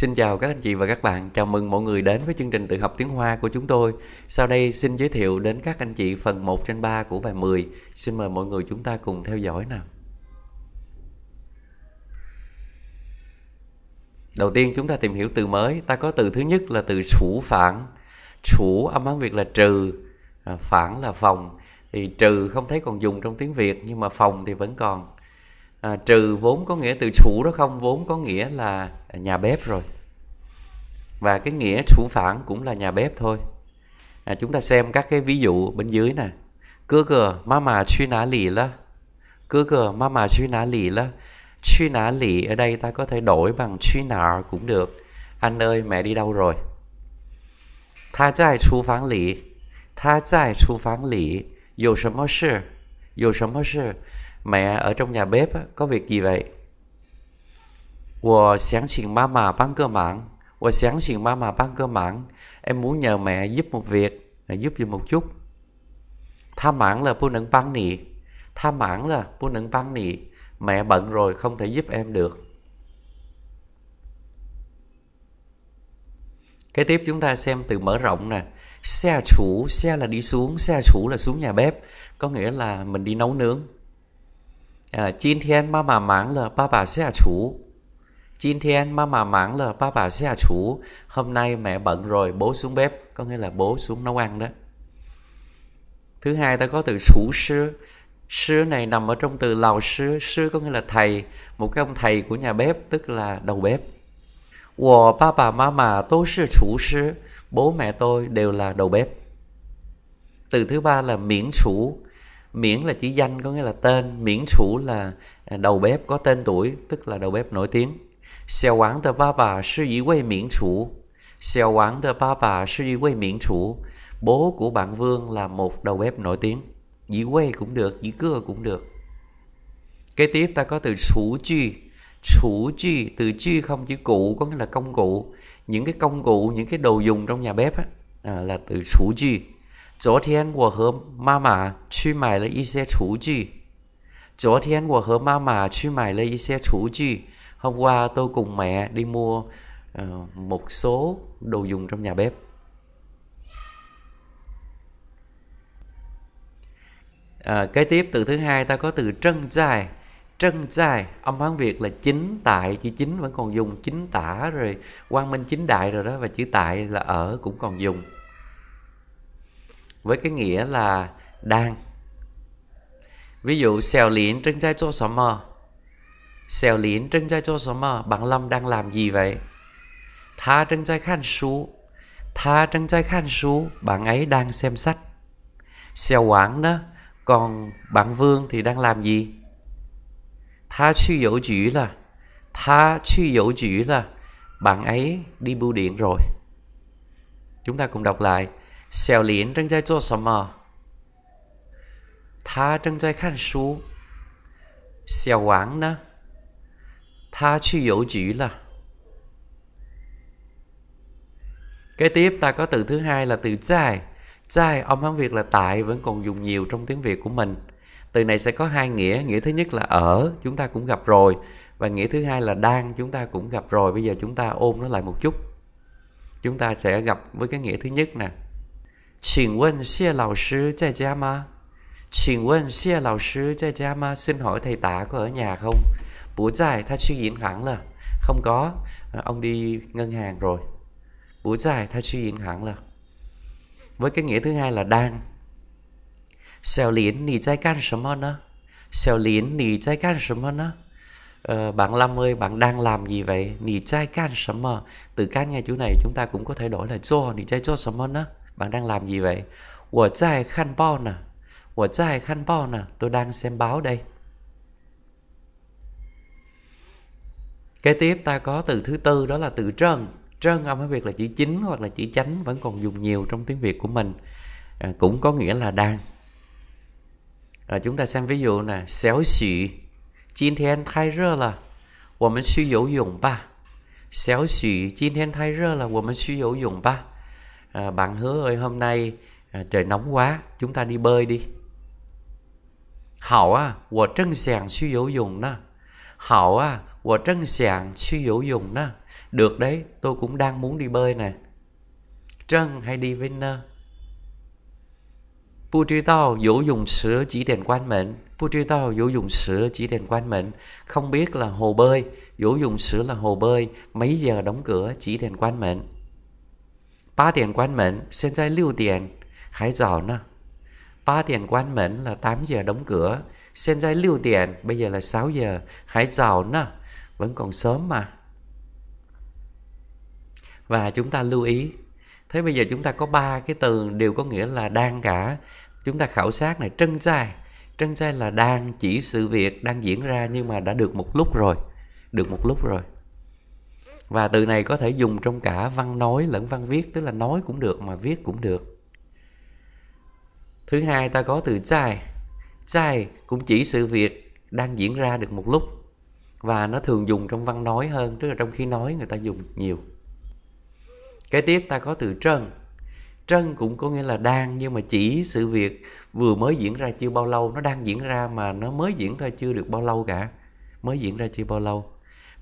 Xin chào các anh chị và các bạn, chào mừng mọi người đến với chương trình tự học tiếng Hoa của chúng tôi. Sau đây xin giới thiệu đến các anh chị phần 1 trên 3 của bài 10. Xin mời mọi người chúng ta cùng theo dõi nào. Đầu tiên chúng ta tìm hiểu từ mới, ta có từ thứ nhất là từ chủ phản. Chủ âm án Việt là trừ, à, phản là phòng. Thì trừ không thấy còn dùng trong tiếng Việt nhưng mà phòng thì vẫn còn à, trừ vốn có nghĩa từ chủ đó không vốn có nghĩa là nhà bếp rồi và cái nghĩa chủ phản cũng là nhà bếp thôi à, chúng ta xem các cái ví dụ bên dưới nè cơ cờ má mà truy nã lì là cơ cờ má mà truy nã lì là truy nã lì ở đây ta có thể đổi bằng truy nã cũng được anh ơi mẹ đi đâu rồi tha trai chú phán lì tha trai chú phán lì 有什么事有什么事 Mẹ ở trong nhà bếp có việc gì vậy? 我相信妈妈帮个忙。我相信妈妈帮个忙。Em muốn nhờ mẹ giúp một việc, giúp gì một chút. Tha mãn là bu nâng băng nị. Tha mãn là bu nâng băng nị. Mẹ bận rồi không thể giúp em được. Kế tiếp chúng ta xem từ mở rộng nè. Xe chủ, xe là đi xuống, xe chủ là xuống nhà bếp. Có nghĩa là mình đi nấu nướng, 呃，今天妈妈忙了，爸爸下厨。今天妈妈忙 là ờ, ba bà sẽ à chủ. À Hôm nay mẹ bận rồi, bố xuống bếp. Có nghĩa là bố xuống nấu ăn đó. Thứ hai ta có từ sủ sư. Sư này nằm ở trong từ lào sư. Sư có nghĩa là thầy. Một cái ông thầy của nhà bếp, tức là đầu bếp. Wo ba bà ma mà tôi sư chủ sư. Bố mẹ tôi đều là đầu bếp. Từ thứ ba là miễn chủ miễn là chỉ danh có nghĩa là tên miễn chủ là à, đầu bếp có tên tuổi tức là đầu bếp nổi tiếng xeo quán Wang ba bà sư ý quê miễn chủ xeo quán Wang ba bà sư ý quê miễn chủ Bố của bạn Vương là một đầu bếp nổi tiếng Dĩ quê cũng được, dĩ cưa cũng được Kế tiếp ta có từ chủ chi Chủ chi từ chi không chữ cụ có nghĩa là công cụ Những cái công cụ, những cái đồ dùng trong nhà bếp á, à, là từ chủ chi 昨天我和妈妈去买了一些厨具。昨天我和妈妈去买了一些厨具. Hôm qua tôi cùng mẹ đi mua uh, một số đồ dùng trong nhà bếp. À, kế tiếp từ thứ hai ta có từ trân dài trân dài âm hán việt là chính tại chữ chính vẫn còn dùng chính tả rồi quang minh chính đại rồi đó và chữ tại là ở cũng còn dùng với cái nghĩa là đang. Ví dụ xèo lín trên trái chỗ sớm mơ. Xèo lín trên trái chỗ sớm mơ. Bạn Lâm đang làm gì vậy? Tha trên trái khan sú. Tha trên trái khan sú. Bạn ấy đang xem sách. Xèo quảng đó. Còn bạn Vương thì đang làm gì? Tha suy dỗ chữ là Tha suy dỗ chữ là bạn ấy đi bưu điện rồi. Chúng ta cùng đọc lại 小林正在做什么？他正在看书。小王呢？他去邮局了。Kế tiếp ta có từ thứ hai là từ trai. Trai ông tiếng Việt là tại vẫn còn dùng nhiều trong tiếng Việt của mình. Từ này sẽ có hai nghĩa, nghĩa thứ nhất là ở, chúng ta cũng gặp rồi và nghĩa thứ hai là đang chúng ta cũng gặp rồi, bây giờ chúng ta ôm nó lại một chút. Chúng ta sẽ gặp với cái nghĩa thứ nhất nè. 请问谢老师在家吗? Xin hỏi thầy tạ có ở nhà không? Bữa dài tha suy diễn hẳn là không có, ông đi ngân hàng rồi. Bữa dài tha suy diễn hẳn là với cái nghĩa thứ hai là đang. Xèo liễn nì trái can sớm hơn á. Xèo liễn nì trái can sớm hơn á. Ờ, bạn Lâm ơi, bạn đang làm gì vậy? Nì trái can sớm mơ. Từ can nghe chữ này chúng ta cũng có thể đổi là cho, nì trái cho sớm hơn á. Bạn đang làm gì vậy? Wo trai khăn bao nè. Wo trai khăn bao nè. Tôi đang xem báo đây. Kế tiếp ta có từ thứ tư đó là từ trơn. Trơn âm ở Việt là chữ chính hoặc là chữ chánh vẫn còn dùng nhiều trong tiếng Việt của mình. À, cũng có nghĩa là đang. À, chúng ta xem ví dụ nè. Xéo xỉ. Chín thiên thay rơ là. Wo mình suy dỗ dụng ba. Xéo xỉ. Chín thiên thay rơ là. Wo mình suy dỗ dụng ba à, bạn hứa ơi hôm nay à, trời nóng quá chúng ta đi bơi đi hậu à của trân sàng suy dỗ dùng đó hậu à của trân sàng suy dỗ dùng đó được đấy tôi cũng đang muốn đi bơi nè trân hay đi với nơ 不知道游泳池 chỉ đèn quan mệnh. 不知道游泳池 chỉ đèn quan mệnh. Không biết là hồ bơi là hồ bơi. Mấy giờ đóng cửa chỉ đèn quan mệnh. 八点关门，现在六点还早呢。Ba điểm quan mẫn là 8 giờ đóng cửa. Hiện tại 6 điểm, bây giờ là sáu giờ. vẫn còn sớm mà. Và chúng ta lưu ý, thế bây giờ chúng ta có ba cái từ đều có nghĩa là đang cả. Chúng ta khảo sát này, trân trai. Trân trai là đang chỉ sự việc đang diễn ra nhưng mà đã được một lúc rồi. Được một lúc rồi và từ này có thể dùng trong cả văn nói lẫn văn viết tức là nói cũng được mà viết cũng được thứ hai ta có từ trai trai cũng chỉ sự việc đang diễn ra được một lúc và nó thường dùng trong văn nói hơn tức là trong khi nói người ta dùng nhiều kế tiếp ta có từ trân trân cũng có nghĩa là đang nhưng mà chỉ sự việc vừa mới diễn ra chưa bao lâu nó đang diễn ra mà nó mới diễn ra chưa được bao lâu cả mới diễn ra chưa bao lâu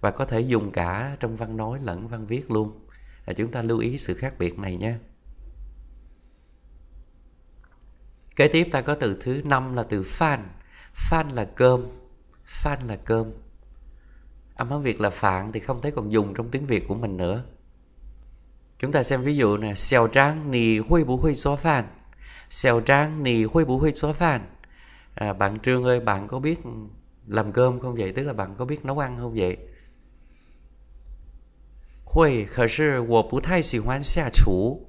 và có thể dùng cả trong văn nói lẫn văn viết luôn à, chúng ta lưu ý sự khác biệt này nhé kế tiếp ta có từ thứ năm là từ fan fan là cơm fan là cơm âm hán việt là phạn thì không thấy còn dùng trong tiếng việt của mình nữa chúng ta xem ví dụ nè xèo tráng nì huy bù huy xóa fan xèo tráng nì huy bù huy xóa fan à, bạn trương ơi bạn có biết làm cơm không vậy tức là bạn có biết nấu ăn không vậy 会，可是我不太喜欢下厨。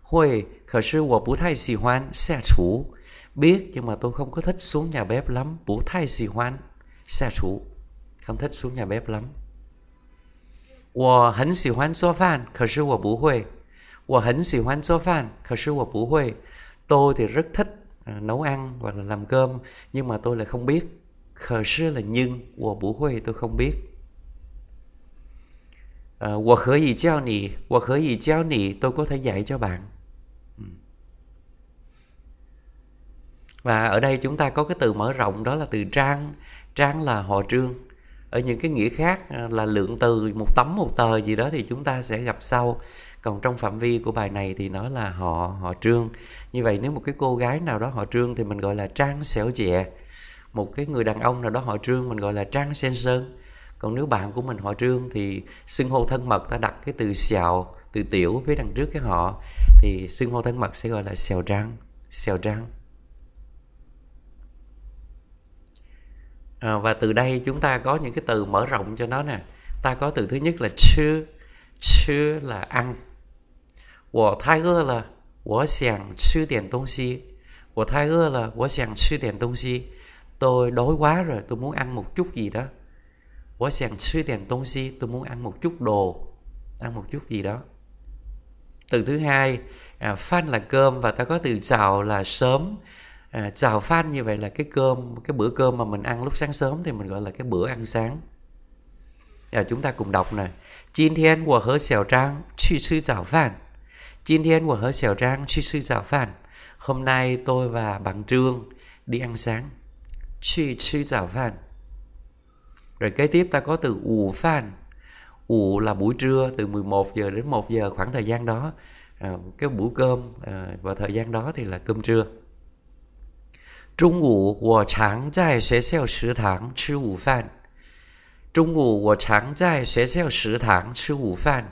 会，可是我不太喜欢下厨。Biết nhưng mà tôi không có thích xuống nhà bếp lắm. Bố thay xì hoan. Xa chú. Không thích xuống nhà bếp lắm. Tôi thì rất thích à, nấu ăn hoặc là làm cơm, nhưng mà tôi lại không biết. sư là nhưng, 我不会 tôi không biết à, uh, có thể dạy cho bạn. Ừ. Và ở đây chúng ta có cái từ mở rộng đó là từ trang, trang là họ trương. Ở những cái nghĩa khác ờ, là lượng từ một tấm một tờ gì đó thì chúng ta sẽ gặp sau. Còn trong phạm vi của bài này thì nó là họ họ trương. Như vậy nếu một cái cô gái nào đó họ trương thì mình gọi là trang xẻo chẹ. Một cái người đàn ông nào đó họ trương mình gọi là trang sen sơn còn nếu bạn của mình họ trương thì xưng hô thân mật ta đặt cái từ xèo từ tiểu phía đằng trước cái họ thì xưng hô thân mật sẽ gọi là xèo trăng xèo trăng à, và từ đây chúng ta có những cái từ mở rộng cho nó nè ta có từ thứ nhất là chư chư là ăn của tiger là 我想吃点东西。của Tiger là 我想吃点东西。Tôi đói quá rồi, tôi muốn ăn một chút gì đó. 我想吃点东西 tôi muốn ăn một chút đồ ăn một chút gì đó từ thứ hai à, phan là cơm và ta có từ chào là sớm à, chào phan như vậy là cái cơm cái bữa cơm mà mình ăn lúc sáng sớm thì mình gọi là cái bữa ăn sáng à, chúng ta cùng đọc này chín Thiên của hỡi Xèo Trang Truy sư chào phan chín Thiên của hỡi Xèo Trang Truy sư chào phan Hôm nay tôi và bạn Trương đi ăn sáng Truy sư chào phan rồi kế tiếp ta có từ ủ fan. Ủ là buổi trưa từ 11 giờ đến 1 giờ khoảng thời gian đó. À, cái bữa cơm à, vào thời gian đó thì là cơm trưa. Trung ngủ, 我常在学校食堂吃午饭. Trung ngủ, 我常在学校食堂吃午饭.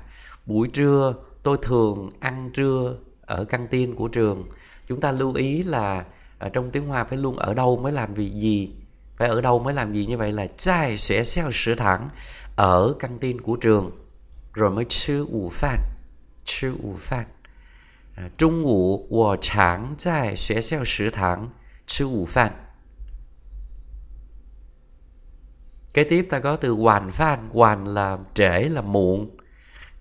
Buổi trưa tôi thường ăn trưa ở căng tin của trường. Chúng ta lưu ý là ở à, trong tiếng Hoa phải luôn ở đâu mới làm việc gì vậy ở đâu mới làm gì như vậy là trai sẽ xeo sửa thẳng ở căng tin của trường rồi mới chứ ủ phan chứ ủ phan à, trung ngủ wo chàng trai sẽ xeo sửa thẳng chứ ủ phan kế tiếp ta có từ hoàn phan hoàn là trễ là muộn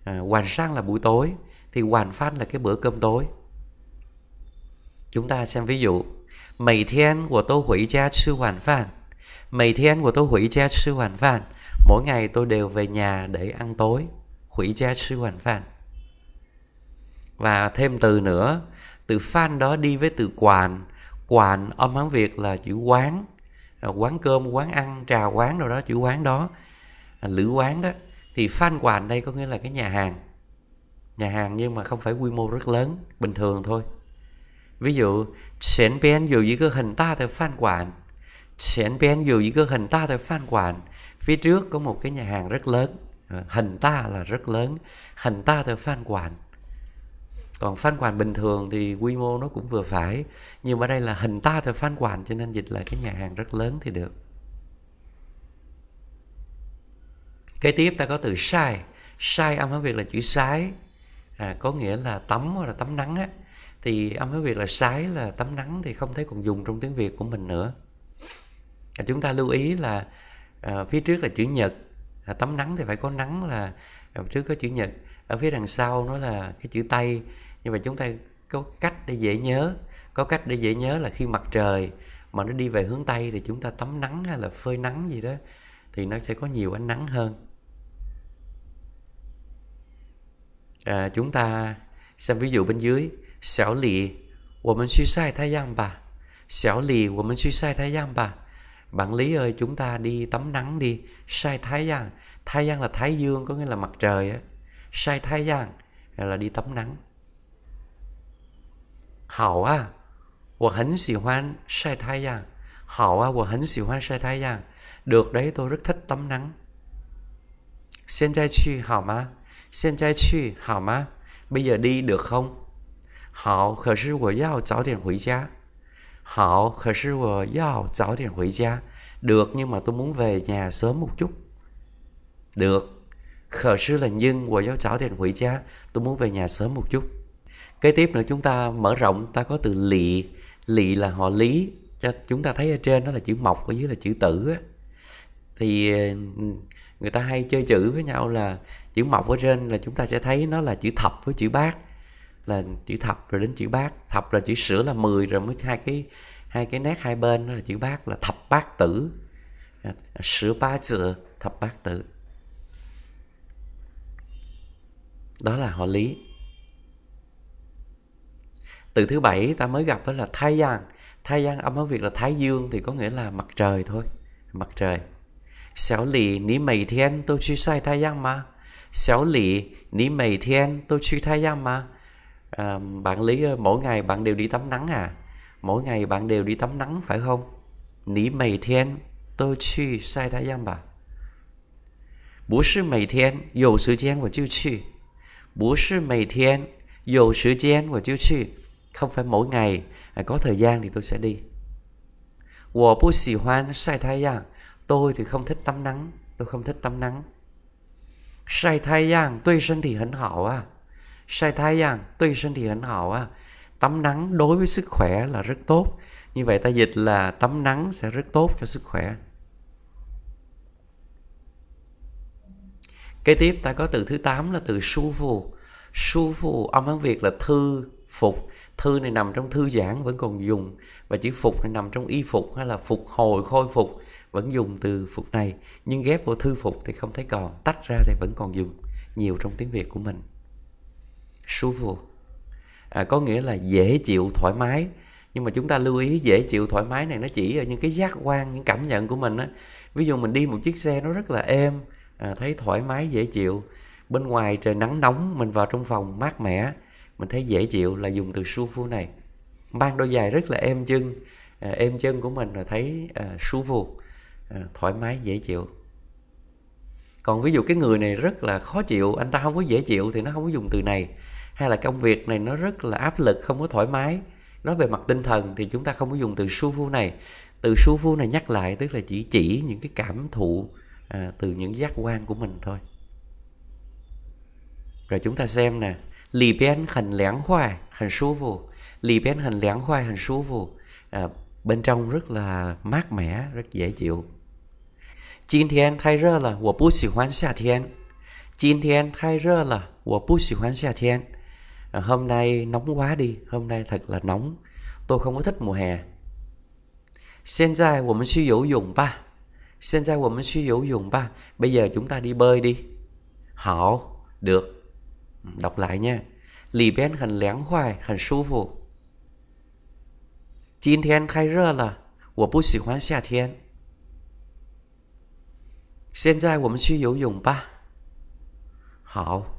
à, hoàn sang là buổi tối thì hoàn phan là cái bữa cơm tối chúng ta xem ví dụ Mỗi thiên của tôi hủy gia sư hoàn phan Mì thiên của tôi hủy cha sư hoàn vạn. Mỗi ngày tôi đều về nhà để ăn tối. Hủy cha sư hoàn vạn. Và thêm từ nữa, từ phan đó đi với từ quàn. Quàn âm hán Việt là chữ quán. Quán cơm, quán ăn, trà quán đâu đó, chữ quán đó. À, lữ quán đó. Thì phan quàn đây có nghĩa là cái nhà hàng. Nhà hàng nhưng mà không phải quy mô rất lớn, bình thường thôi. Ví dụ, sển bên dù dưới cơ hình ta thì phan quàn Sển Benville chỉ có hình ta tại Phan Quản phía trước có một cái nhà hàng rất lớn ờ, hình ta là rất lớn hình ta từ phan quản còn phan quản bình thường thì quy mô nó cũng vừa phải nhưng mà đây là hình ta từ phan quản cho nên dịch là cái nhà hàng rất lớn thì được kế tiếp ta có từ sai sai âm hán việt là chữ sái à, có nghĩa là tắm hoặc là tắm nắng á thì âm hán việt là sái là tắm nắng thì không thấy còn dùng trong tiếng việt của mình nữa chúng ta lưu ý là uh, phía trước là chữ nhật à, tắm nắng thì phải có nắng là à, trước có chữ nhật ở phía đằng sau nó là cái chữ tây nhưng mà chúng ta có cách để dễ nhớ có cách để dễ nhớ là khi mặt trời mà nó đi về hướng tây thì chúng ta tắm nắng hay là phơi nắng gì đó thì nó sẽ có nhiều ánh nắng hơn à, chúng ta xem ví dụ bên dưới xảo lì 我们去晒太阳吧。小李，我们去晒太阳吧。bạn lý ơi chúng ta đi tắm nắng đi sai thái giang thái giang là thái dương có nghĩa là mặt trời á sai thái giang là đi tắm nắng hảo à 我很喜欢晒太阳 hảo à 我很喜欢晒太阳 được đấy tôi rất thích tắm nắng 现在去好吗现在去好吗 bây giờ đi được không hảo 可是我要早点回家 Họ, 可是我要早点回家. Được nhưng mà tôi muốn về nhà sớm một chút. Được. Khở sư là nhưng, của giáo giáo tiền hủy giá. Tôi muốn về nhà sớm một chút. Kế tiếp nữa chúng ta mở rộng, ta có từ lị. Lị là họ lý. Cho chúng ta thấy ở trên đó là chữ mộc, ở dưới là chữ tử. Á. Thì người ta hay chơi chữ với nhau là chữ mộc ở trên là chúng ta sẽ thấy nó là chữ thập với chữ bát là chữ thập rồi đến chữ bát thập là chữ sửa là 10 rồi mới hai cái hai cái nét hai bên đó là chữ bát là thập bát tử sửa à, ba sữa thập bát tử đó là họ lý từ thứ bảy ta mới gặp đó là thái giang thái giang âm hán việt là thái dương thì có nghĩa là mặt trời thôi mặt trời xéo lì ní mày thiên tôi suy sai thái giang mà xéo lì ní mày thiên tôi suy thái giang mà à, bạn lý mỗi ngày bạn đều đi tắm nắng à mỗi ngày bạn đều đi tắm nắng phải không Nỉ mày thiên tôi chi sai thái giang bà Bố sư mày thiên dầu sự gian của chư chi Bố sư mày thiên dầu sự gian của chư chi Không phải mỗi ngày à, có thời gian thì tôi sẽ đi Wo bu xì hoan sai thái giang Tôi thì không thích tắm nắng Tôi không thích tắm nắng Sai thái giang tôi thân thì hẳn hảo à sai thái rằng, tuy thì hậu 晒太阳 tuy 身 thể 很好 à tắm nắng đối với sức khỏe là rất tốt như vậy ta dịch là tắm nắng sẽ rất tốt cho sức khỏe kế tiếp ta có từ thứ 8 là từ su phù su phù âm tiếng việt là thư phục thư này nằm trong thư giãn vẫn còn dùng và chữ phục này nằm trong y phục hay là phục hồi khôi phục vẫn dùng từ phục này nhưng ghép vào thư phục thì không thấy còn tách ra thì vẫn còn dùng nhiều trong tiếng việt của mình 舒 à, có nghĩa là dễ chịu thoải mái nhưng mà chúng ta lưu ý dễ chịu thoải mái này nó chỉ ở những cái giác quan những cảm nhận của mình á ví dụ mình đi một chiếc xe nó rất là êm à, thấy thoải mái dễ chịu bên ngoài trời nắng nóng mình vào trong phòng mát mẻ mình thấy dễ chịu là dùng từ sufu này mang đôi giày rất là êm chân à, êm chân của mình là thấy à, sufu à, thoải mái dễ chịu còn ví dụ cái người này rất là khó chịu anh ta không có dễ chịu thì nó không có dùng từ này hay là công việc này nó rất là áp lực không có thoải mái nói về mặt tinh thần thì chúng ta không có dùng từ su vu này từ su vu này nhắc lại tức là chỉ chỉ những cái cảm thụ à, từ những giác quan của mình thôi rồi chúng ta xem nè lì bên hành lãng hoa hành su vu lì bên hành lãng hoa hành su vu à, bên trong rất là mát mẻ rất dễ chịu Jin thiên thay rơ là 我不喜欢夏天今天太热了我不喜欢夏天 À, hôm nay nóng quá đi hôm nay thật là nóng tôi không có thích mùa hè mình mình suy suy dùng dùng 现在我们去游泳吧现在我们去游泳吧 bây giờ chúng ta đi bơi đi hảo được đọc lại nha lì bén hẳn lén hoài hẳn su phụ Jin thiên khai rơ là Wo bu xỉ hoan xia thiên Hiện tại, chúng ta đi bơi. Hảo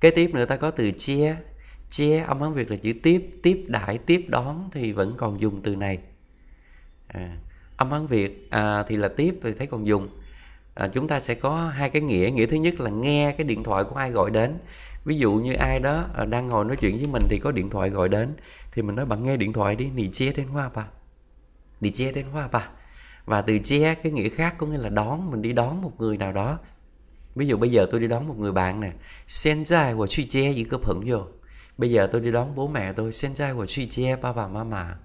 kế tiếp nữa ta có từ chia chia âm hán việt là chữ tiếp tiếp đãi tiếp đón thì vẫn còn dùng từ này à, âm hán việt à, thì là tiếp thì thấy còn dùng à, chúng ta sẽ có hai cái nghĩa nghĩa thứ nhất là nghe cái điện thoại của ai gọi đến ví dụ như ai đó à, đang ngồi nói chuyện với mình thì có điện thoại gọi đến thì mình nói bạn nghe điện thoại đi nì chia đến hoa bà nì chia đến hoa bà và từ che cái nghĩa khác có nghĩa là đón mình đi đón một người nào đó ví dụ bây giờ tôi đi đón một người bạn nè xin trai và suy che gì cơ phận vô bây giờ tôi đi đón bố mẹ tôi xin trai và suy che ba bà má mà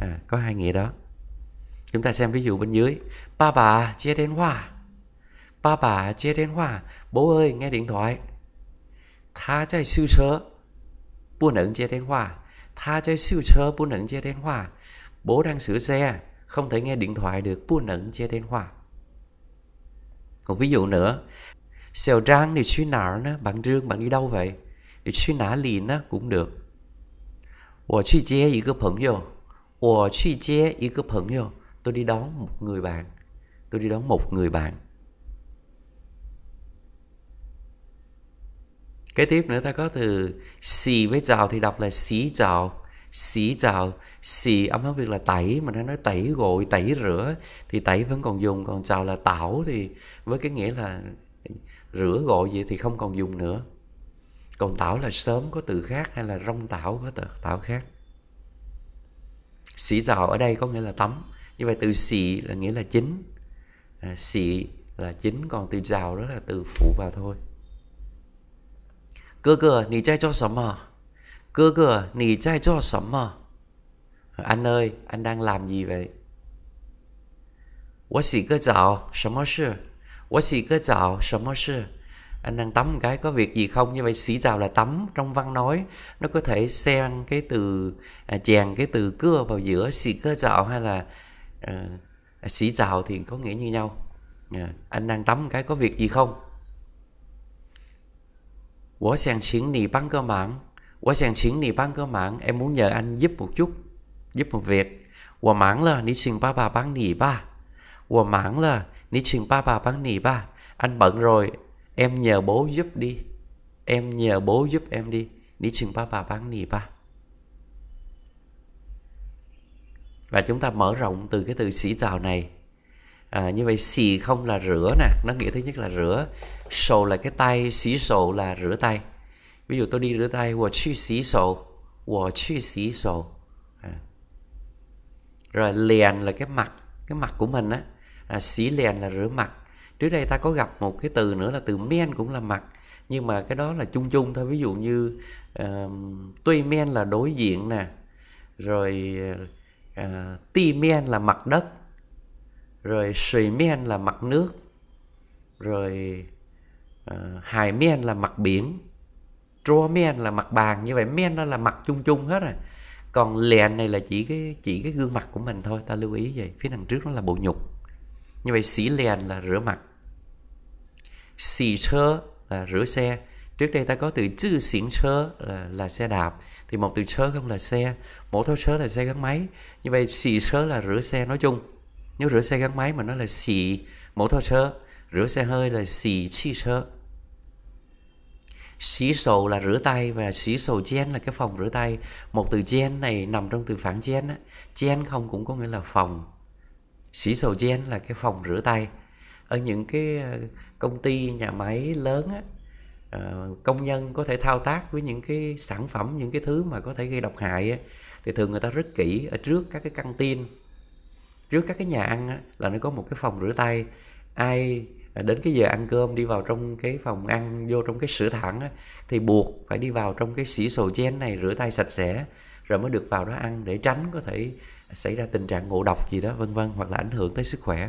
à, có hai nghĩa đó chúng ta xem ví dụ bên dưới ba bà che đến hoa ba bà che đến hoa bố ơi nghe điện thoại tha trai siêu sớ bố nẫn che đến hoa tha trai siêu sớ bố nẫn che đến hoa bố đang sửa xe không thể nghe điện thoại được bố nẫn che đến hoa còn ví dụ nữa, sẹo răng thì suy nã nó, bạn rương bạn đi đâu vậy? Thì suy nã liền nó cũng được. ủa ủa chế chế cơ cơ Tôi đi đón một người bạn, tôi đi đón một người bạn. Kế tiếp nữa ta có từ xì với chào thì đọc là xí chào, xí chào xì âm hán việt là tẩy mà nó nói tẩy gội tẩy rửa thì tẩy vẫn còn dùng còn chào là tảo thì với cái nghĩa là rửa gội gì thì không còn dùng nữa còn tảo là sớm có từ khác hay là rong tảo có từ tảo khác xỉ rào ở đây có nghĩa là tắm như vậy từ xì là nghĩa là chính à, xì là chính còn từ rào đó là từ phụ vào thôi cơ cơ nì trai cho sấm mà cơ cơ nì trai cho sấm mà anh ơi anh đang làm gì vậy 我洗个澡，什么事？我洗个澡，什么事？Anh đang tắm một cái có việc gì không? Như vậy xỉ rào là tắm trong văn nói nó có thể xen cái từ à, chèn cái từ cưa vào giữa xỉ cơ rào hay là à, ờ, xỉ rào thì có nghĩa như nhau. À, anh đang tắm một cái có việc gì không? Quá sàng xỉn nì băng cơ mạng. Quá sàng xỉn nì băng cơ mạng. Em muốn nhờ anh giúp một chút giúp một việc của máng là ni sinh ba bà băng nỉ ba của máng là ni sinh ba bà băng nỉ ba anh bận rồi em nhờ bố giúp đi em nhờ bố giúp em đi ni sinh ba bà băng nỉ ba và chúng ta mở rộng từ cái từ xỉ chào này à, như vậy xì không là rửa nè nó nghĩa thứ nhất là rửa sổ là cái tay xỉ sổ là rửa tay ví dụ tôi đi rửa tay của chi rồi liền là cái mặt cái mặt của mình á à, xí liền là rửa mặt trước đây ta có gặp một cái từ nữa là từ men cũng là mặt nhưng mà cái đó là chung chung thôi ví dụ như uh, tuy men là đối diện nè rồi uh, ti men là mặt đất rồi sùi men là mặt nước rồi uh, ờ, hải men là mặt biển tro men là mặt bàn như vậy men đó là mặt chung chung hết rồi à còn lèn này là chỉ cái chỉ cái gương mặt của mình thôi ta lưu ý vậy phía đằng trước nó là bộ nhục như vậy xỉ lèn là rửa mặt xì chơ là rửa xe trước đây ta có từ chữ xỉn chơ là, là xe đạp thì một từ chơ không là xe mỗi thao chơ là xe gắn máy như vậy xì chơ là rửa xe nói chung nếu rửa xe gắn máy mà nó là xì mỗi thao chơ rửa xe hơi là xì chi chơ Xí sổ là rửa tay và xí sổ chen là cái phòng rửa tay. Một từ chen này nằm trong từ phản chen á. Chen không cũng có nghĩa là phòng. Xí sổ chen là cái phòng rửa tay. Ở những cái ờ, công ty, nhà máy lớn á, ờ, công nhân có thể thao tác với những cái sản phẩm những cái thứ mà có thể gây độc hại á, thì thường người ta rất kỹ ở trước các cái căng tin trước các cái nhà ăn á, là nó có một cái phòng rửa tay ai À, đến cái giờ ăn cơm đi vào trong cái phòng ăn vô trong cái sữa thẳng á, thì buộc phải đi vào trong cái xỉ sầu chen này rửa tay sạch sẽ rồi mới được vào đó ăn để tránh có thể xảy ra tình trạng ngộ độc gì đó vân vân hoặc là ảnh hưởng tới sức khỏe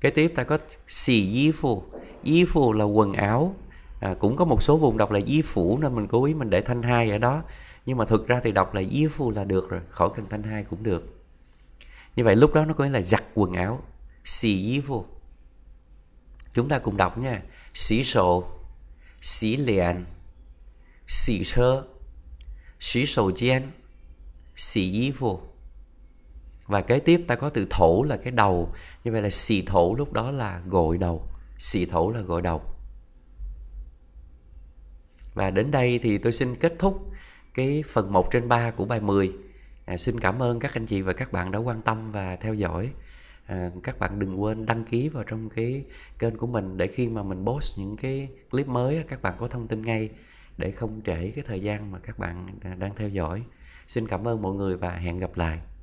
kế tiếp ta có xì y phù y phù là quần áo à, cũng có một số vùng đọc là y phủ nên mình cố ý mình để thanh hai ở đó nhưng mà thực ra thì đọc là y phù là được rồi khỏi cần thanh hai cũng được như vậy lúc đó nó có nghĩa là giặt quần áo xì y phù Chúng ta cùng đọc nha. Xí sổ, xí liền, xí chơ, xí sổ chen, xí y vô. Và kế tiếp ta có từ thổ là cái đầu. Như vậy là xì thổ lúc đó là gội đầu. Xì thổ là gội đầu. Và đến đây thì tôi xin kết thúc cái phần 1 trên 3 của bài 10. À, xin cảm ơn các anh chị và các bạn đã quan tâm và theo dõi. À, các bạn đừng quên đăng ký vào trong cái kênh của mình để khi mà mình post những cái clip mới các bạn có thông tin ngay để không trễ cái thời gian mà các bạn đang theo dõi xin cảm ơn mọi người và hẹn gặp lại